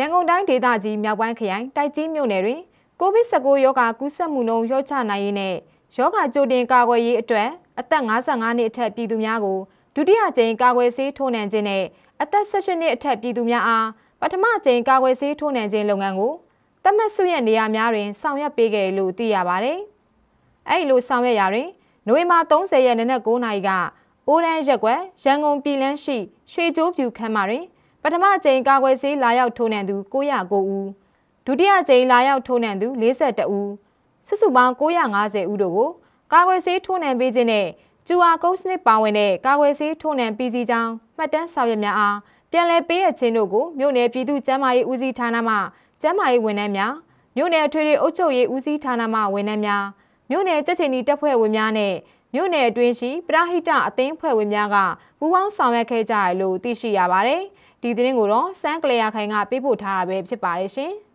ရန်ကုန်တိုင်းဒေသကြီးမြောက်ပိုင်းခရိုင်တိုက်ကြီးမြို့နယ်တွင်ကိုဗစ် -19 ရောဂါကူးစက်မှုနှုန်းလျော့ချနိုင်ရေးနဲ့ရောဂါကြိုတင်ကာကွယ်ရေးအတွက်အသက်55နှစ်အထက်ပြည်သူများကိုဒုတိယကြိမ်ကာကွယ်ဆေးထိုးနှံခြင်းနဲ့အသက်18နှစ်အထက်ပြည်သူများအားပထမကြိမ်ကာကွယ်ဆေးထိုးနှံခြင်းလုပ်ငန်းကိုတမတ်စုရဲ့နေရာများတွင်ဆောင်ရွက်ပေးခဲ့လို့သိရပါတယ်။အဲ့လိုဆောင်ရွက်ရာတွင်နိုဝင်ဘာ30ရက်နေ့နက်9:00နာရီကအိုရန်ရက်ကွက်ရန်ကုန်ပြည်လန်းရှိရွှေကျိုးပြူခမ်းမတွင်ပထမအကြိမ်ကာကွယ်ဆေးလာရောက်ထိုးနှံသူ909ဦးဒုတိယအကြိမ်လာရောက်ထိုးနှံသူ42ဦးစုစုပေါင်း950ဦးတို့ကိုကာကွယ်ဆေးထိုးနှံပေးခြင်းနဲ့ကျူအာကုန်းစနစ်ပါဝင်တဲ့ကာကွယ်ဆေးထိုးနှံပြီးစီကြောင်းမှတ်တမ်းစာရွက်များအားပြန်လည်ပေးအပ်ခြင်းတို့ကိုမြို့နယ်ပြည်သူ့ကျန်းမာရေးဦးစီးဌာနမှကျန်းမာရေးဝန်ထမ်းများမြို့နယ်ထွေထွေအုပ်ချုပ်ရေးဦးစီးဌာနမှဝန်ထမ်းများမြို့နယ်ကြက်ချင်တီတပ်ဖွဲ့ဝင်များနဲ့မြို့နယ်အတွင်းရှိပရဟိတအသင်းဖွဲ့ဝင်များကပူးပေါင်းဆောင်ရွက်ခဲ့ကြတယ်လို့သိရှိရပါတယ်။ဒီသတင်းကိုတော့စန်းကလေးရခိုင်ကပေးပို့ထားတာပဲဖြစ်ပါတယ်ရှင်။